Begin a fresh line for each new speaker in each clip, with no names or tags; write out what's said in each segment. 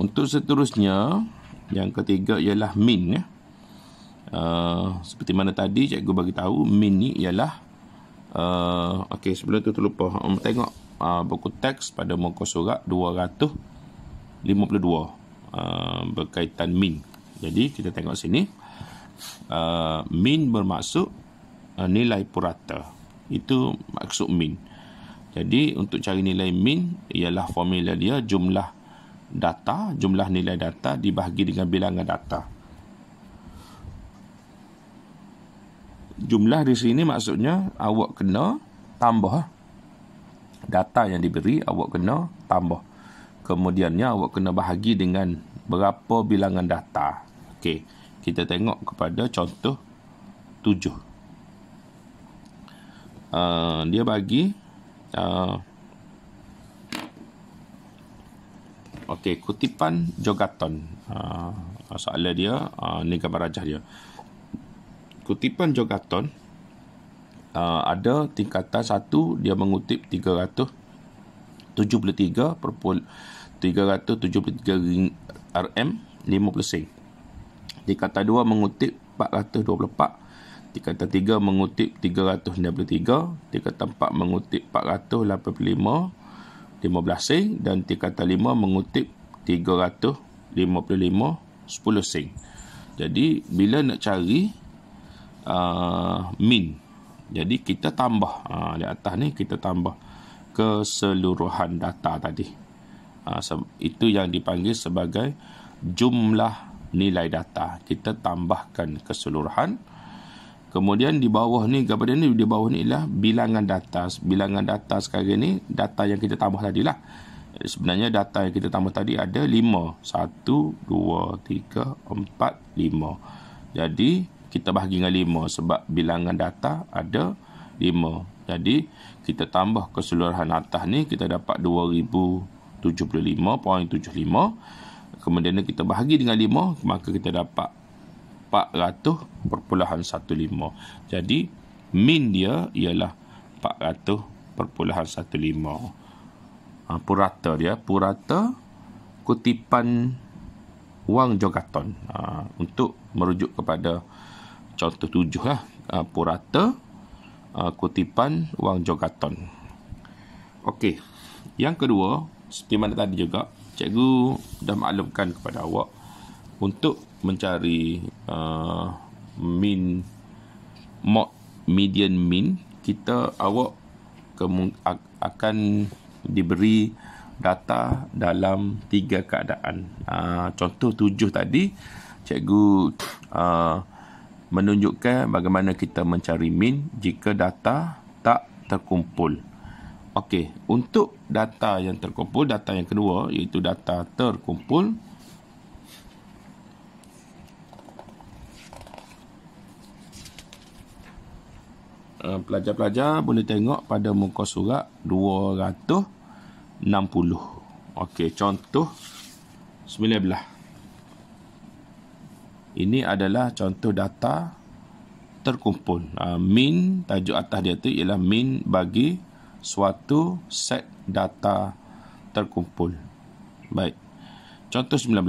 Untuk seterusnya, yang ketiga ialah min. Ya. Uh, seperti mana tadi cikgu bagi tahu, min ni ialah uh, okey, sebelum tu terlupa. Um, tengok uh, buku teks pada muka surat 252 uh, berkaitan min. Jadi kita tengok sini. Uh, min bermaksud uh, nilai purata. Itu maksud min. Jadi untuk cari nilai min ialah formula dia jumlah data, jumlah nilai data dibahagi dengan bilangan data. Jumlah di sini maksudnya awak kena tambah data yang diberi, awak kena tambah. Kemudiannya awak kena bahagi dengan berapa bilangan data. Okey, kita tengok kepada contoh tujuh. Uh, dia bagi uh, Okey, kutipan Jogaton. Uh, soalan dia, uh, ni gambar rajah dia. Kutipan Jogaton, uh, ada tingkatan satu, dia mengutip 373 perpul 373 RM 50 sen. Tingkatan dua mengutip 424 Tingkatan tiga mengutip 393. Tingkatan empat mengutip 485. 15 sen dan tingkatan 5 mengutip 355 10 sen. Jadi bila nak cari uh, min. Jadi kita tambah uh, di atas ni kita tambah keseluruhan data tadi. Uh, itu yang dipanggil sebagai jumlah nilai data. Kita tambahkan keseluruhan Kemudian di bawah ni kepada ni di bawah ni ialah bilangan data. Bilangan data sekarang ni data yang kita tambah tadi lah. Sebenarnya data yang kita tambah tadi ada 5. 1, 2, 3, 4, Jadi kita bahagi dengan 5 sebab bilangan data ada 5. Jadi kita tambah keseluruhan atas ni kita dapat 2075.75. Kemudian kita bahagi dengan 5 maka kita dapat 400.15. Jadi min dia ialah 400.15. Ha, purata dia, purata kutipan wang jogaton. Ha, untuk merujuk kepada contoh tujuh lah. Ha, purata ha, kutipan wang jogaton. Okey. Yang kedua, seperti mana tadi juga, cikgu dah maklumkan kepada awak untuk mencari uh, min mod median mean kita awak kemung, akan diberi data dalam tiga keadaan uh, contoh tujuh tadi cikgu uh, menunjukkan bagaimana kita mencari mean jika data tak terkumpul Okey, untuk data yang terkumpul, data yang kedua iaitu data terkumpul, Eh, pelajar-pelajar boleh tengok pada muka surat 260. Okey, contoh 19. Ini adalah contoh data terkumpul. Uh, min, tajuk atas dia tu ialah min bagi suatu set data terkumpul. Baik. Contoh 19.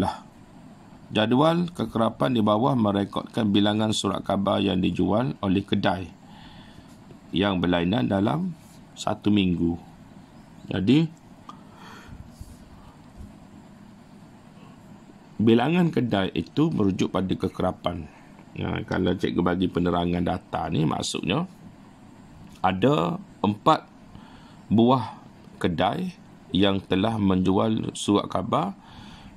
Jadual kekerapan di bawah merekodkan bilangan surat khabar yang dijual oleh kedai yang berlainan dalam satu minggu. Jadi, bilangan kedai itu merujuk pada kekerapan. Ya, kalau cikgu bagi penerangan data ni maksudnya ada empat buah kedai yang telah menjual surat khabar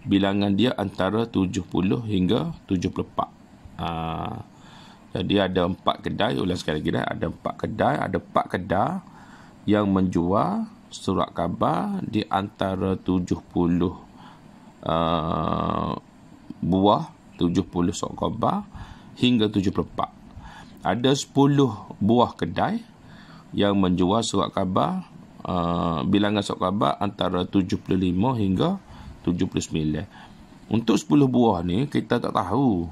bilangan dia antara 70 hingga 74. Ah. Ha. Jadi eh, ada empat kedai, ulang sekali lagi dah, ada empat kedai, ada empat kedai yang menjual surat khabar di antara tujuh puluh eh, buah, 70 surat khabar hingga tujuh puluh 74. Ada sepuluh buah kedai yang menjual surat khabar uh, bilangan surat khabar antara 75 hingga sembilan. Untuk sepuluh buah ni kita tak tahu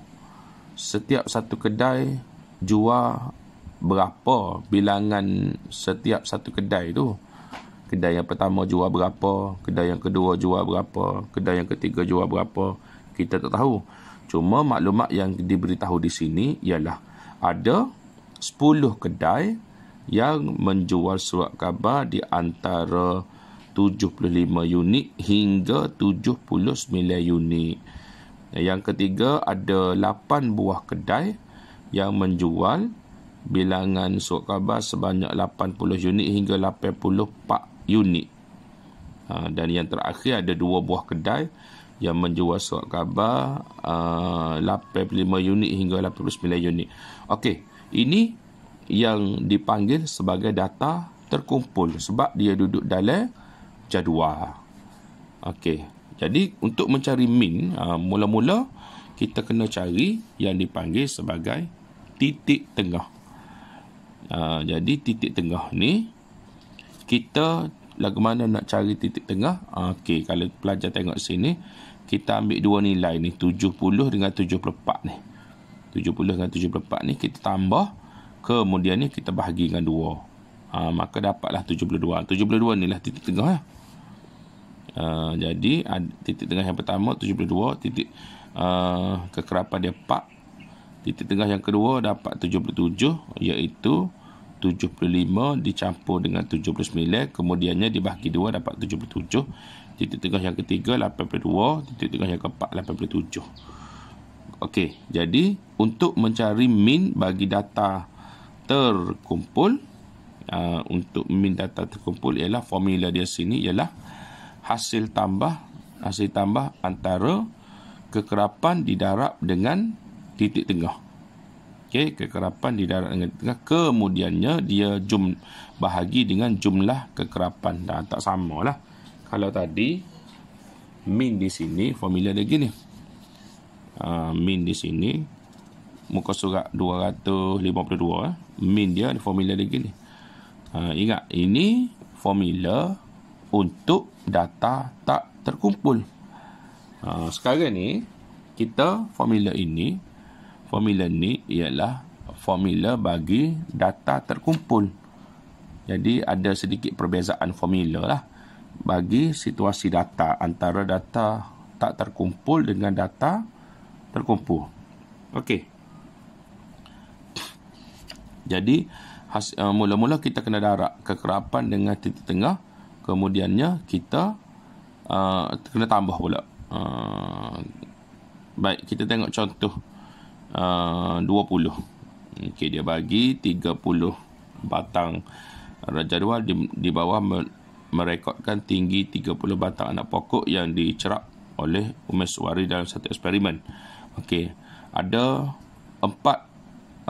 setiap satu kedai jual berapa bilangan setiap satu kedai tu kedai yang pertama jual berapa kedai yang kedua jual berapa kedai yang ketiga jual berapa kita tak tahu cuma maklumat yang diberitahu di sini ialah ada 10 kedai yang menjual surat khabar di antara 75 unit hingga 79 unit. Yang ketiga ada 8 buah kedai yang menjual bilangan surat khabar sebanyak 80 unit hingga pak unit. Ha, dan yang terakhir ada dua buah kedai yang menjual surat khabar ha, uh, 85 unit hingga 89 unit. Okey, ini yang dipanggil sebagai data terkumpul sebab dia duduk dalam jadual. Okey. Jadi untuk mencari min, ah, mula-mula kita kena cari yang dipanggil sebagai titik tengah. Ah, jadi titik tengah ni kita lagu mana nak cari titik tengah? Ah, okey, kalau pelajar tengok sini, kita ambil dua nilai ni, 70 dengan 74 ni. 70 dengan 74 ni kita tambah kemudian ni kita bahagi dengan 2. Ha, maka dapatlah 72. 72 ni lah titik tengah. Ha. Uh, jadi titik tengah yang pertama 72 titik uh, kekerapan dia pak. titik tengah yang kedua dapat 77 iaitu 75 dicampur dengan 79 kemudiannya dibahagi 2 dapat 77 titik tengah yang ketiga 82 titik tengah yang keempat 87 Okey, jadi untuk mencari min bagi data terkumpul uh, untuk min data terkumpul ialah formula dia sini ialah hasil tambah hasil tambah antara kekerapan di darab dengan titik tengah. Okey, kekerapan di darab dengan titik tengah kemudiannya dia jum bahagi dengan jumlah kekerapan. Dah tak samalah. Kalau tadi min di sini formula dia gini. Uh, ah, min di sini muka surat 252 eh. min dia formula dia gini. Uh, ah, ingat ini formula untuk data tak terkumpul. Uh, sekarang ni kita formula ini formula ni ialah formula bagi data terkumpul. Jadi ada sedikit perbezaan formula lah bagi situasi data antara data tak terkumpul dengan data terkumpul. Okey. Jadi uh, mula-mula kita kena darab kekerapan dengan titik tengah kemudiannya kita uh, kena tambah pula uh, baik kita tengok contoh uh, 20 okey dia bagi 30 batang Raja Dua di, di bawah merekodkan tinggi 30 batang anak pokok yang dicerap oleh Umeswari dalam satu eksperimen Okey, ada empat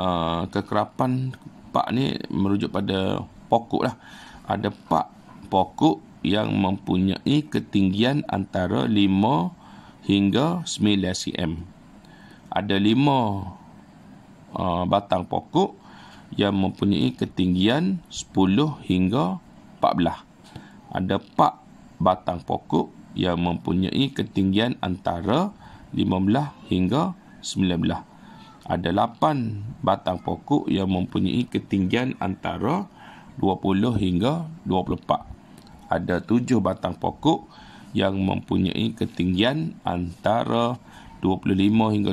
uh, kekerapan pak ni merujuk pada pokok lah ada empat pokok yang mempunyai ketinggian antara 5 hingga 9 cm. Ada 5 uh, batang pokok yang mempunyai ketinggian 10 hingga 14. Ada 4 batang pokok yang mempunyai ketinggian antara 15 hingga 19. Ada 8 batang pokok yang mempunyai ketinggian antara 20 hingga ada tujuh batang pokok yang mempunyai ketinggian antara 25 hingga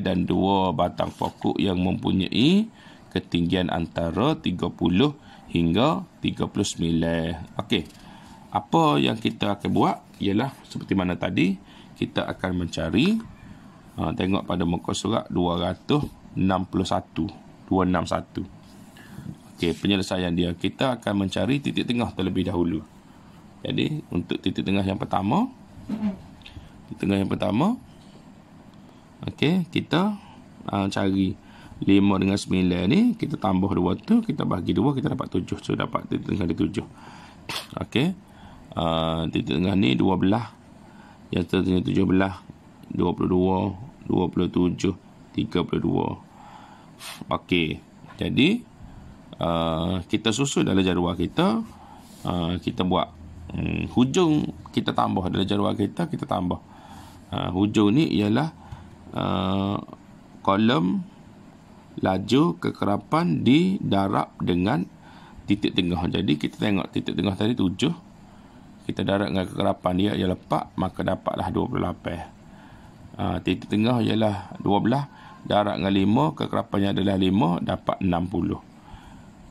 29 dan dua batang pokok yang mempunyai ketinggian antara 30 hingga 39. Okey. Apa yang kita akan buat ialah seperti mana tadi kita akan mencari uh, tengok pada muka surat 261 261 okay, penyelesaian dia kita akan mencari titik tengah terlebih dahulu jadi untuk titik tengah yang pertama titik tengah yang pertama okey kita uh, cari 5 dengan 9 ni kita tambah 2 tu kita bagi 2 kita dapat 7 so dapat titik tengah di 7 okey uh, titik tengah ni 12 yang seterusnya 17 22 27 32 Okey. Jadi Ah, kita susun dalam jadual kita uh, kita buat um, hujung kita tambah dalam jadual kita kita tambah uh, hujung ni ialah uh, kolom laju kekerapan di darab dengan titik tengah jadi kita tengok titik tengah tadi 7 kita darab dengan kekerapan dia ialah 4 maka dapatlah 28 uh, titik tengah ialah 12 darab dengan 5 kekerapannya adalah 5 dapat 60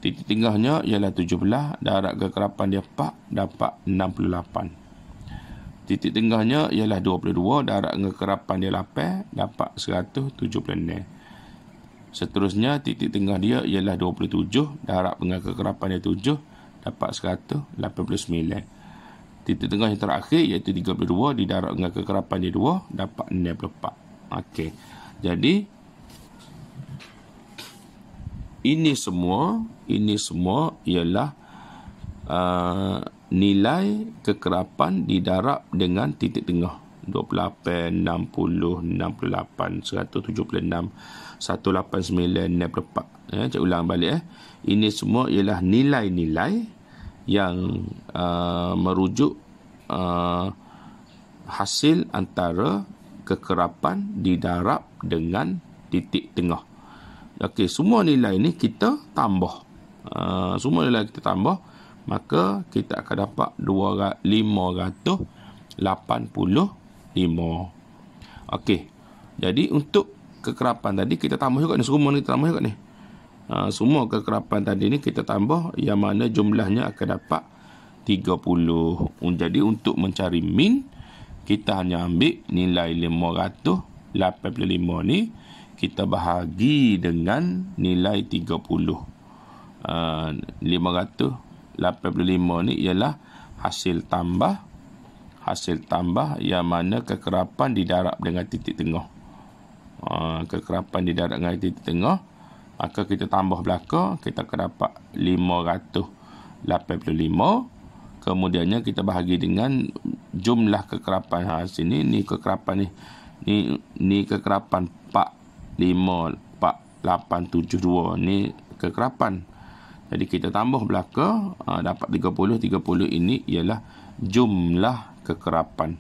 Titik tengahnya ialah 17, darat kekerapan dia pak dapat 68. Titik tengahnya ialah 22, darat kekerapan dia 8, dapat 176. Seterusnya, titik tengah dia ialah 27, darab dengan kekerapan dia 7, dapat 189. Titik tengah yang terakhir iaitu 32, di darat dengan kekerapan dia 2, dapat 64. Okey. Jadi, ini semua ini semua ialah uh, nilai kekerapan didarab dengan titik tengah 28 60 68 176 189 64 ya ulang balik eh ini semua ialah nilai-nilai yang uh, merujuk uh, hasil antara kekerapan didarab dengan titik tengah Okey, semua nilai ni kita tambah. Uh, semua nilai kita tambah, maka kita akan dapat 2585. Okey. Jadi untuk kekerapan tadi kita tambah juga ni semua ni kita tambah juga ni. Uh, semua kekerapan tadi ni kita tambah yang mana jumlahnya akan dapat 30. Jadi untuk mencari min kita hanya ambil nilai 585 ni kita bahagi dengan nilai 30. Uh, 585 ni ialah hasil tambah hasil tambah yang mana kekerapan didarab dengan titik tengah. Uh, kekerapan didarab dengan titik tengah maka kita tambah belakang kita akan dapat 585 kemudiannya kita bahagi dengan jumlah kekerapan ha, sini ni kekerapan ni ni ni kekerapan 4 5872 ni kekerapan. Jadi kita tambah belaka ah, dapat 30 30 ini ialah jumlah kekerapan.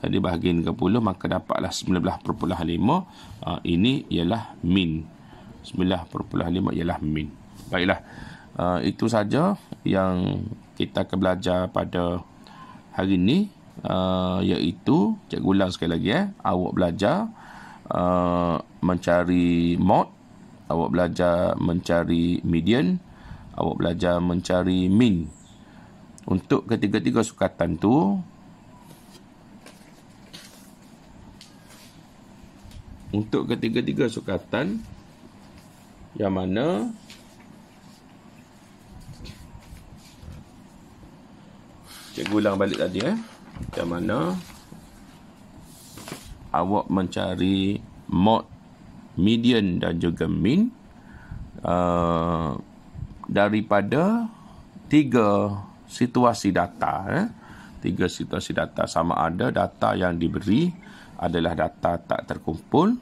Jadi bahagian 30 maka dapatlah 19.5 ah, ini ialah min. 9.5 ialah min. Baiklah. Ah, itu saja yang kita akan belajar pada hari ini iaitu cikgu ulang sekali lagi eh awak belajar Uh, mencari mod, awak belajar mencari median, awak belajar mencari min. Untuk ketiga-tiga sukatan tu, untuk ketiga-tiga sukatan yang mana cikgu ulang balik tadi eh yang mana awak mencari mod median dan juga min uh, daripada tiga situasi data eh. tiga situasi data sama ada data yang diberi adalah data tak terkumpul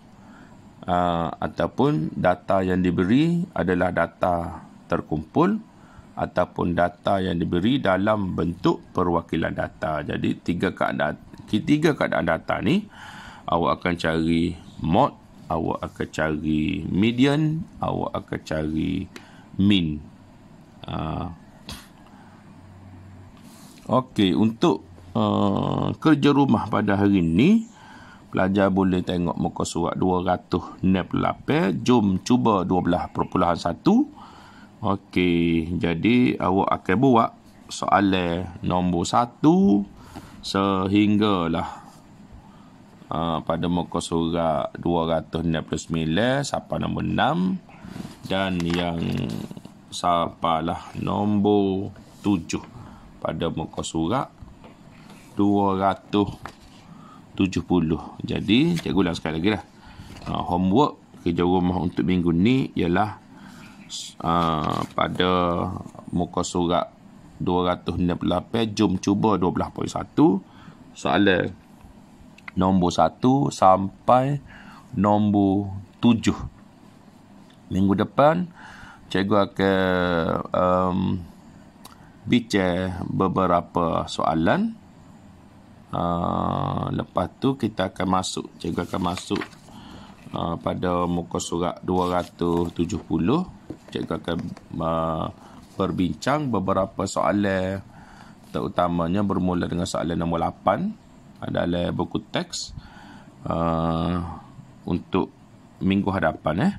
uh, ataupun data yang diberi adalah data terkumpul ataupun data yang diberi dalam bentuk perwakilan data. Jadi tiga keadaan tiga keadaan data ni awak akan cari mod, awak akan cari median, awak akan cari min. Ha. Okey, untuk uh, kerja rumah pada hari ini, pelajar boleh tengok muka surat 268. Jom cuba 12.1. Okey, jadi awak akan buat soalan nombor satu sehinggalah Ah, pada muka surat 269 sapa nombor 6 dan yang sapalah nombor 7 pada muka surat 270 jadi cikgu ulang sekali lagi lah uh, homework kerja rumah untuk minggu ni ialah uh, pada muka surat 268 jom cuba 12.1 soalan nombor satu sampai nombor tujuh Minggu depan cikgu akan um, bincang beberapa soalan. Uh, lepas tu kita akan masuk, cikgu akan masuk uh, pada muka surat 270. Cikgu akan uh, berbincang beberapa soalan terutamanya bermula dengan soalan nombor 8 adalah buku teks uh, untuk minggu hadapan eh.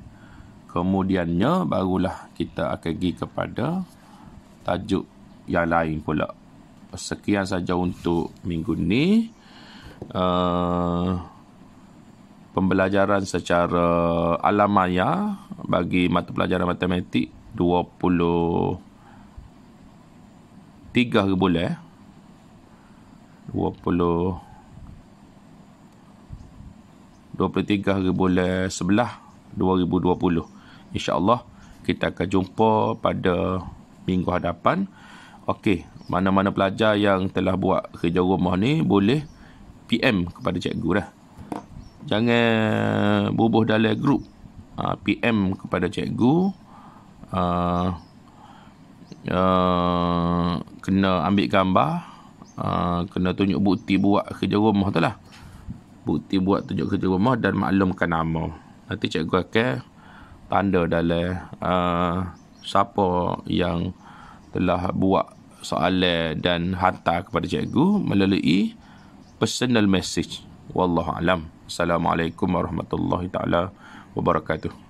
Kemudiannya barulah kita akan pergi kepada tajuk yang lain pula. Sekian saja untuk minggu ni. Uh, pembelajaran secara alam maya bagi mata pelajaran matematik 20 3 ke boleh 20 eh. 23 hari bulan 11 2020. Allah kita akan jumpa pada minggu hadapan. Okey, mana-mana pelajar yang telah buat kerja rumah ni boleh PM kepada cikgu lah. Jangan bubuh dalam grup. Uh, ah, PM kepada cikgu. Uh, ah, uh, ah, kena ambil gambar. Uh, kena tunjuk bukti buat kerja rumah tu lah bukti buat tunjuk kerja rumah dan maklumkan nama. Nanti cikgu akan tanda dalam uh, siapa yang telah buat soalan dan hantar kepada cikgu melalui personal message. Wallahu alam. Assalamualaikum warahmatullahi taala wabarakatuh.